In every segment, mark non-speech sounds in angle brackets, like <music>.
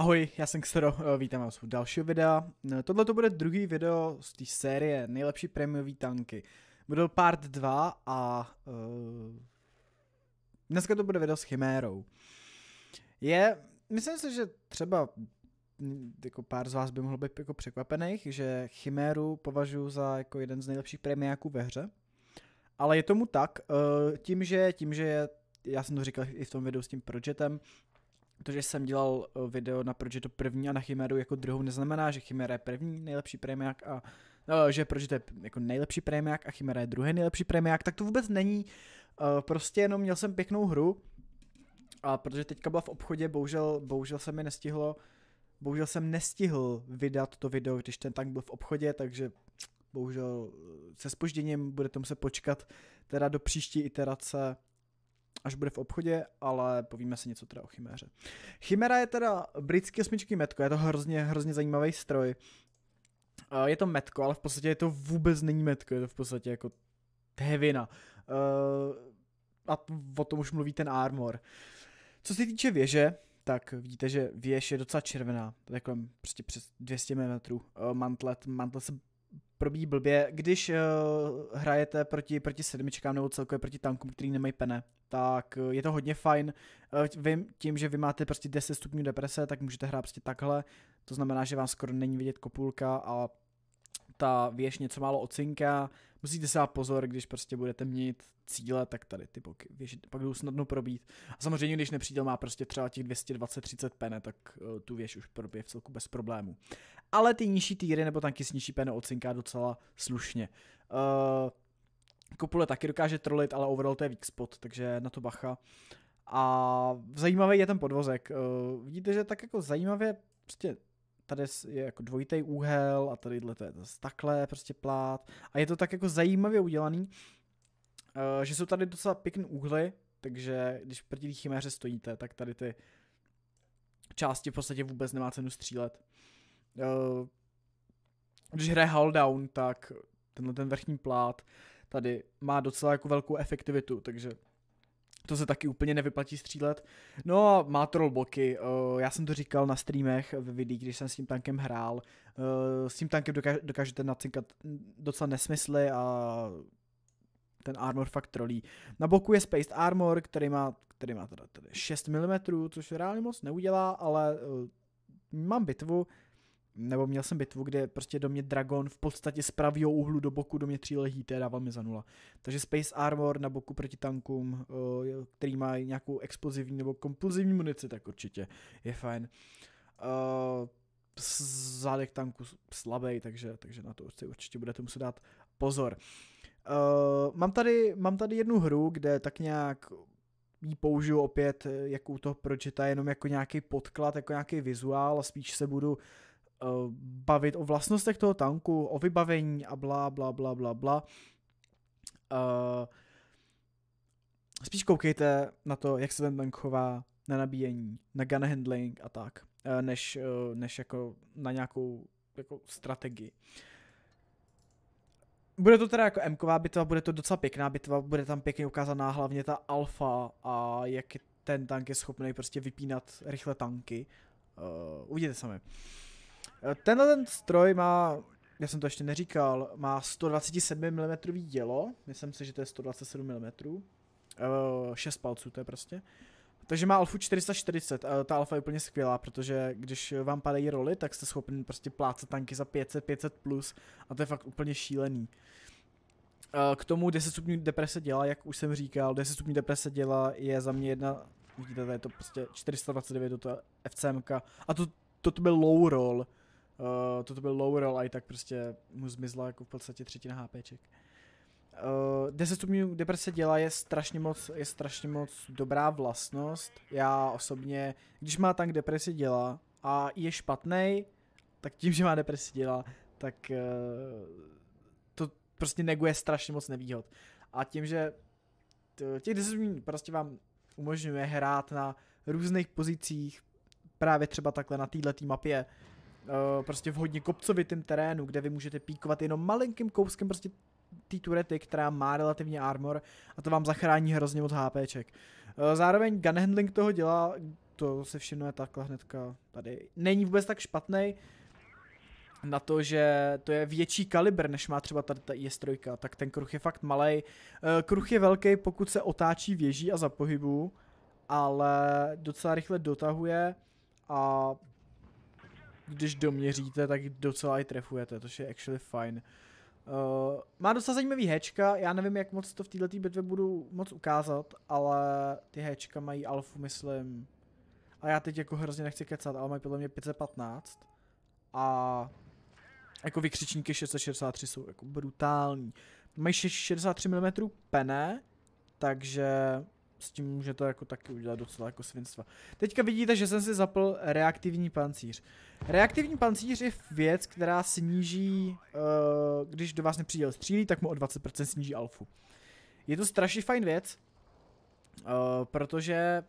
Ahoj, já jsem Xero, eh, vítám vás u dalšího videa. Eh, tohle to bude druhý video z té série Nejlepší prémiové tanky. Bude part 2 a uh, dneska to bude video s Chimérou. Je, myslím si, že třeba mm, jako pár z vás by mohlo být jako překvapených, že Chiméru považuji za jako jeden z nejlepších premiáků ve hře. Ale je tomu tak, uh, tím, že, tím, že je, já jsem to říkal i v tom videu s tím Projetem, to, že jsem dělal eh, video na proč je to první a na Chimeru jako druhou, neznamená, že Chimera je první nejlepší premiák a no, že proč je to je jako nejlepší premiák a Chimera je druhý nejlepší premiák, tak to vůbec není. Uh, prostě jenom měl jsem pěknou hru a protože teďka byla v obchodě, bohužel, bohužel se mi nestihlo, bohužel jsem nestihl vydat to video, když ten tank byl v obchodě, takže bohužel se spožděním budete muset počkat teda do příští iterace až bude v obchodě, ale povíme si něco teda o Chiméře. Chimera je teda britský osmičký metko, je to hrozně, hrozně zajímavý stroj. Eh, je to metko, ale v podstatě je to vůbec není metko, je to v podstatě jako tevina. Eh, a o tom už mluví ten armor. Co se týče věže, tak vidíte, že věž je docela červená, takhle prostě přes 200 mm. Eh, mantlet, mantlet se probíjí blbě, když uh, hrajete proti, proti sedmičkám nebo celkově proti tankům, který nemají pene, tak uh, je to hodně fajn. Uh, eh, vím, tím, že vy máte prostě 10 stupňů deprese, tak můžete hrát prostě takhle, to znamená, že vám skoro není vidět kopulka a ta věž něco málo ocinká, musíte se dát pozor, když prostě budete měnit cíle, tak tady ty boky věž, pak jdou snadno probít. A samozřejmě, když nepřítel má prostě třeba těch 220-30 pene, tak tu věž už probije v celku bez problému ale ty nižší týry nebo tanky s nižší PN ocinká docela slušně. Uh, eh, Kopule taky dokáže trolit, ale overall to je weak spot, takže na to bacha. A zajímavý je ten podvozek. Uh, vidíte, že tak jako zajímavě prostě tady je jako dvojitý úhel a tady to je zase takhle prostě plát. A je to tak jako zajímavě udělaný, uh, že jsou tady docela pěkný úhly, takže když proti chyméře stojíte, tak tady ty části v podstatě vůbec nemá cenu střílet uh, když hraje Hull Down, tak tenhle ten vrchní plát tady má docela jako velkou efektivitu, takže to se taky úplně nevyplatí střílet. No a má trollboky, uh, eh, já jsem to říkal na streamech eh, ve videích, když jsem s tím tankem hrál. Uh, s tím tankem dokáž, dokážete nacinkat docela nesmysly a ten armor fakt trolí. Na boku je Spaced Armor, který má, který má teda, tady 6 mm, což reálně moc neudělá, ale uh, mám bitvu, nebo měl jsem bitvu, kde prostě do mě Dragon v podstatě z pravýho úhlu do boku do mě třílehý, to dával mi za nula. Takže Space Armor na boku proti tankům, eh, který má nějakou explozivní nebo kompulzivní munici, tak určitě je fajn. Eh, zádek tanku slabý, takže, takže na to určitě určitě budete muset dát pozor. Eh, mám, tady, mám tady jednu hru, kde tak nějak ji použiju opět jako u toho Projecta jenom jako nějaký podklad, jako nějaký vizuál a spíš se budu uh, Eh, bavit o vlastnostech toho tanku, o vybavení a bla, bla, bla, bla, bla. Uh, spíš koukejte na to, jak se ten tank chová na nabíjení, na gun handling a tak, uh, než, uh, než jako na nějakou jako strategii. Bude to teda jako Mková bitva, bude to docela pěkná bitva, bude tam pěkně ukázaná hlavně ta alfa a jak ten tank je schopný prostě vypínat rychle tanky. Uh, uvidíte sami. Eh, tenhle ten stroj má, já jsem to ještě neříkal, má 127 mm dělo, myslím si, že to je 127 mm, 6 palců to je prostě. Takže má alfu 440, ta alfa je úplně skvělá, protože když vám padají roly, tak jste schopni prostě plácat tanky za 500, 500 plus a to je fakt úplně šílený. Eh, k tomu 10 stupňů deprese dělá, jak už jsem říkal, 10 stupňů deprese dělá je za mě jedna, vidíte, to je to prostě 429 do to FCMK a to, to, to byl low roll, Uh, toto byl roll a i tak prostě mu zmizla jako v podstatě třetina HPček. Uh, eh, 10 stupňů deprese dělá je strašně, moc, je strašně moc dobrá vlastnost. Já osobně, když má tank depresi dělá a je špatný, tak tím, že má depresi dělá tak uh, to prostě neguje strašně moc nevýhod. A tím, že těch 10 stupňů prostě vám umožňuje hrát na různých pozicích, právě třeba takhle na této mapě, uh, Eh, prostě v hodně kopcovitém terénu, kde vy můžete píkovat jenom malinkým kouskem prostě té turety, která má relativně armor a to vám zachrání hrozně moc HPček. Eh, zároveň gun handling toho dělá, to se všimneme takhle hnedka tady. Není vůbec tak špatný na to, že to je větší kalibr, než má třeba tady ta IS-3, tak ten kruh je fakt malý. Eh, kruh je velký, pokud se otáčí věží a za pohybu, ale docela rychle dotahuje a když doměříte, tak docela i trefujete, To je actually fajn. Uh, má docela zajímavý hečka, já nevím, jak moc to v této bitvě budu moc ukázat, ale ty hečka mají alfu, myslím. A já teď jako hrozně nechci kecat, ale mají podle mě 515. A jako vykřičníky 663 jsou jako brutální. Mají 63 mm pene, takže s tím můžete jako taky udělat docela jako svinstva. Teďka vidíte, že jsem si zapl reaktivní pancíř. Reaktivní pancíř je věc, která sníží, uh, když do vás nepřítel střílí, tak mu o 20% sníží alfu. Je to strašně fajn věc, uh, protože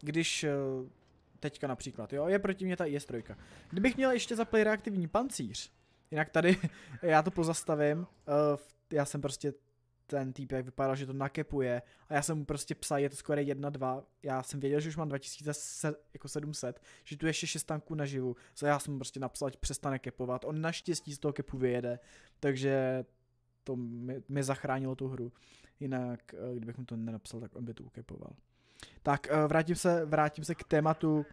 když uh, teďka například, jo, je proti mě ta IS-3. Kdybych měl ještě zaplit reaktivní pancíř, jinak tady <laughs> já to pozastavím, uh, já jsem prostě ten typ jak vypadal, že to nakepuje a já jsem mu prostě psal, je to skoro 1-2, já jsem věděl, že už mám 2700, jako že tu ještě tanků naživu, co já jsem mu prostě napsal, ať přestane kepovat, on naštěstí z toho kepu vyjede, takže to mi, mi zachránilo tu hru, jinak eh, kdybych mu to nenapsal, tak on by to ukepoval. Tak eh, vrátím se, vrátím se k tématu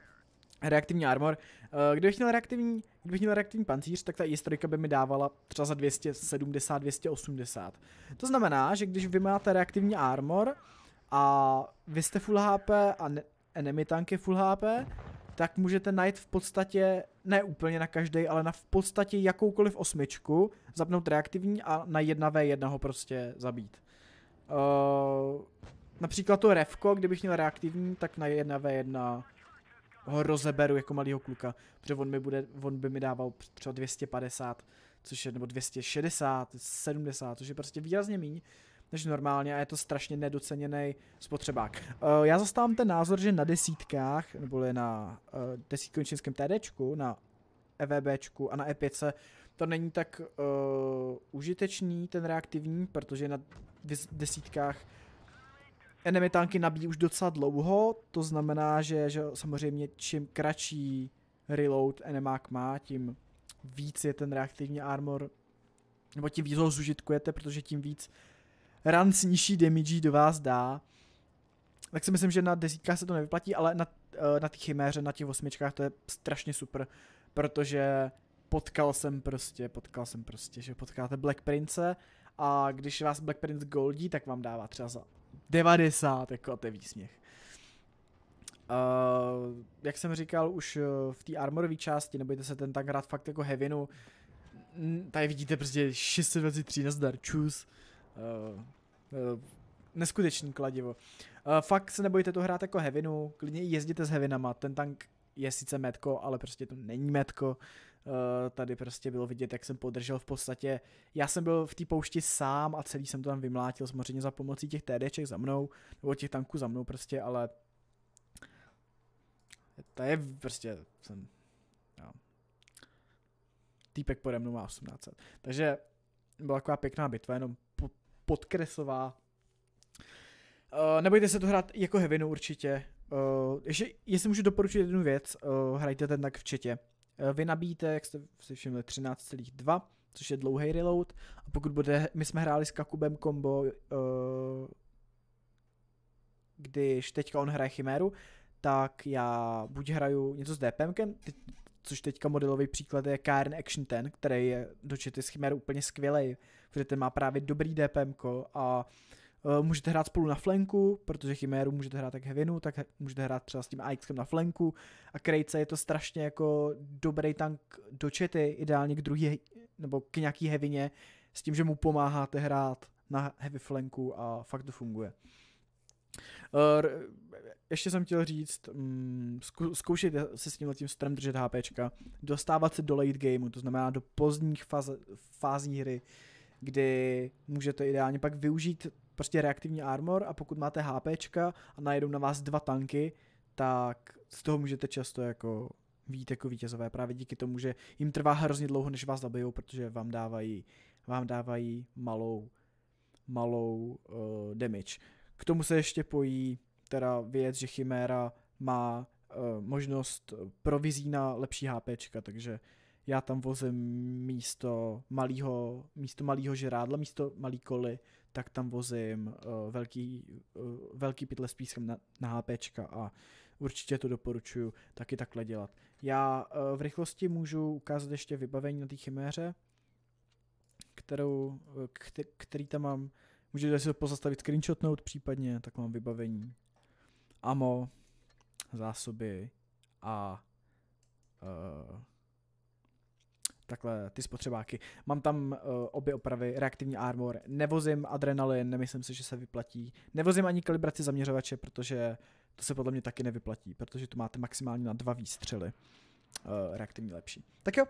reaktivní armor. Eh, kdybych měl reaktivní, kdybych měl reaktivní pancíř, tak ta historika by mi dávala třeba za 270, 280. To znamená, že když vy máte reaktivní armor a vy jste full HP a enemy tank je full HP, tak můžete najít v podstatě, ne úplně na každý, ale na v podstatě jakoukoliv osmičku, zapnout reaktivní a na 1v1 ho prostě zabít. Uh, například to revko, kdybych měl reaktivní, tak na 1v1 ho rozeberu jako malýho kluka, protože on, mi bude, on by mi dával třeba 250, což je, nebo 260, 70, což je prostě výrazně míň než normálně a je to strašně nedoceněný spotřebák. Uh, já zastávám ten názor, že na desítkách, nebo na uh, eh, desítkovém čínském TDčku, na EVBčku a na E5 to není tak uh, užitečný, ten reaktivní, protože na desítkách enemy tanky nabíjí už docela dlouho, to znamená, že, že samozřejmě čím kratší reload enemák má, tím víc je ten reaktivní armor, nebo tím víc ho zužitkujete, protože tím víc ran s nižší damage do vás dá. Tak si myslím, že na desítkách se to nevyplatí, ale na, eh, na těch chyméře, na těch osmičkách to je strašně super, protože potkal jsem prostě, potkal jsem prostě, že potkáte Black Prince a když vás Black Prince goldí, tak vám dává třeba za 90, jako a to je výsměch. Uh, jak jsem říkal už eh, v té armorové části, nebojte se ten tank rád fakt jako heavinu, tady vidíte prostě 623 zdar, čus. Uh, uh, neskutečný kladivo. Uh, fakt se nebojte to hrát jako heavinu, klidně jezdíte s heavinama, ten tank je sice metko, ale prostě to není metko. Uh, Eh, tady prostě bylo vidět, jak jsem podržel v podstatě, já jsem byl v té poušti sám a celý jsem to tam vymlátil, samozřejmě za pomocí těch TDček za mnou, nebo těch tanků za mnou prostě, ale to je prostě, jsem, no. týpek pode mnou má 18. Takže byla taková pěkná bitva, jenom podkresová. Uh, eh, nebojte se to hrát jako hevinu určitě. Uh, ještě, jestli můžu doporučit jednu věc, uh, hrajte ten tak v četě. Eh, vy nabíjíte, jak jste si všimli, 13,2, což je dlouhý reload. A pokud bude, my jsme hráli s Kakubem combo, eh, když teďka on hraje Chiméru, tak já buď hraju něco s DPMkem, což teďka modelový příklad je Karen Action 10, který je do čety s Chimérou úplně skvělý, protože ten má právě dobrý DPM a uh, Eh, můžete hrát spolu na flanku, protože Chiméru můžete hrát jak Hevinu, tak můžete hrát třeba s tím Aixkem na flanku a Krejce je to strašně jako dobrý tank do čety, ideálně k druhý nebo k nějaký Hevině, s tím, že mu pomáháte hrát na heavy flanku a fakt to funguje. Eh, ještě jsem chtěl říct, mm, zkoušet se s tím strem držet HP, dostávat se do late gameu, to znamená do pozdních fáz, fází hry, kdy můžete ideálně pak využít prostě reaktivní armor a pokud máte HP a najedou na vás dva tanky, tak z toho můžete často jako být jako vítězové právě díky tomu, že jim trvá hrozně dlouho, než vás zabijou, protože vám dávají, vám dávají malou, malou uh, damage. K tomu se ještě pojí teda věc, že Chiméra má uh, možnost provizí na lepší HP, takže já tam vozím místo malého místo malýho žrádla, místo malý koly, tak tam vozím uh, velký, uh, velký pytle s pískem na, na HPčka a určitě to doporučuji taky takhle dělat. Já uh, v rychlosti můžu ukázat ještě vybavení na té chiméře, kterou, který, který tam mám. Můžete si to pozastavit, screenshotnout případně, tak mám vybavení. AMO, zásoby a uh, takhle ty spotřebáky. Mám tam uh, obě opravy, reaktivní armor, nevozím adrenalin, nemyslím si, že se vyplatí. Nevozím ani kalibraci zaměřovače, protože to se podle mě taky nevyplatí, protože tu máte maximálně na dva výstřely. Uh, reaktivní lepší. Tak jo,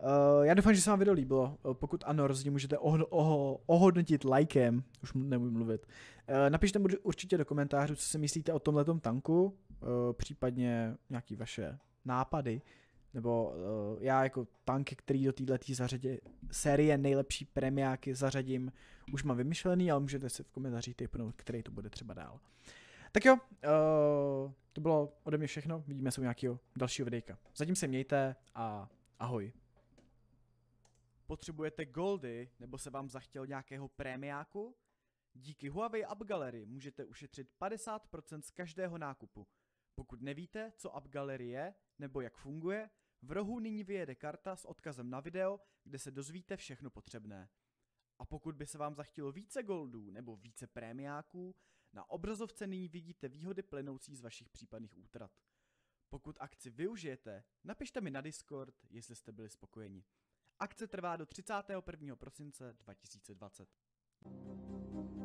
Uh, já doufám, že se vám video líbilo. Uh, pokud ano, rozhodně můžete oh- oh- ohodnotit lajkem. Už nemůžu mluvit. Uh, napište mu určitě do komentářů, co si myslíte o tomhletom tanku, uh, případně nějaký vaše nápady nebo uh, já jako tanky, který do této zařadě série nejlepší premiáky zařadím, už mám vymyšlený, ale můžete si v komentáři typnout, který to bude třeba dál. Tak jo, uh, to bylo ode mě všechno, vidíme se u nějakého dalšího videjka. Zatím se mějte a ahoj. Potřebujete goldy, nebo se vám zachtěl nějakého prémiáku? Díky Huawei App Gallery můžete ušetřit 50% z každého nákupu. Pokud nevíte, co App Gallery je, nebo jak funguje, v rohu nyní vyjede karta s odkazem na video, kde se dozvíte všechno potřebné. A pokud by se vám zachtělo více goldů nebo více prémiáků, na obrazovce nyní vidíte výhody plynoucí z vašich případných útrat. Pokud akci využijete, napište mi na Discord, jestli jste byli spokojeni. Akce trvá do 31. prosince 2020.